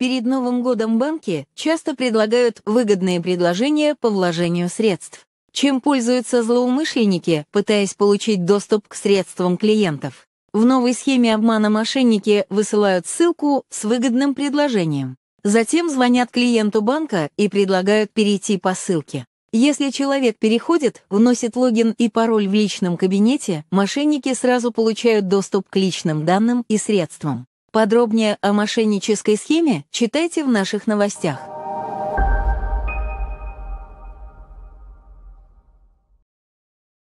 Перед Новым годом банки часто предлагают выгодные предложения по вложению средств, чем пользуются злоумышленники, пытаясь получить доступ к средствам клиентов. В новой схеме обмана мошенники высылают ссылку с выгодным предложением. Затем звонят клиенту банка и предлагают перейти по ссылке. Если человек переходит, вносит логин и пароль в личном кабинете, мошенники сразу получают доступ к личным данным и средствам. Подробнее о мошеннической схеме читайте в наших новостях.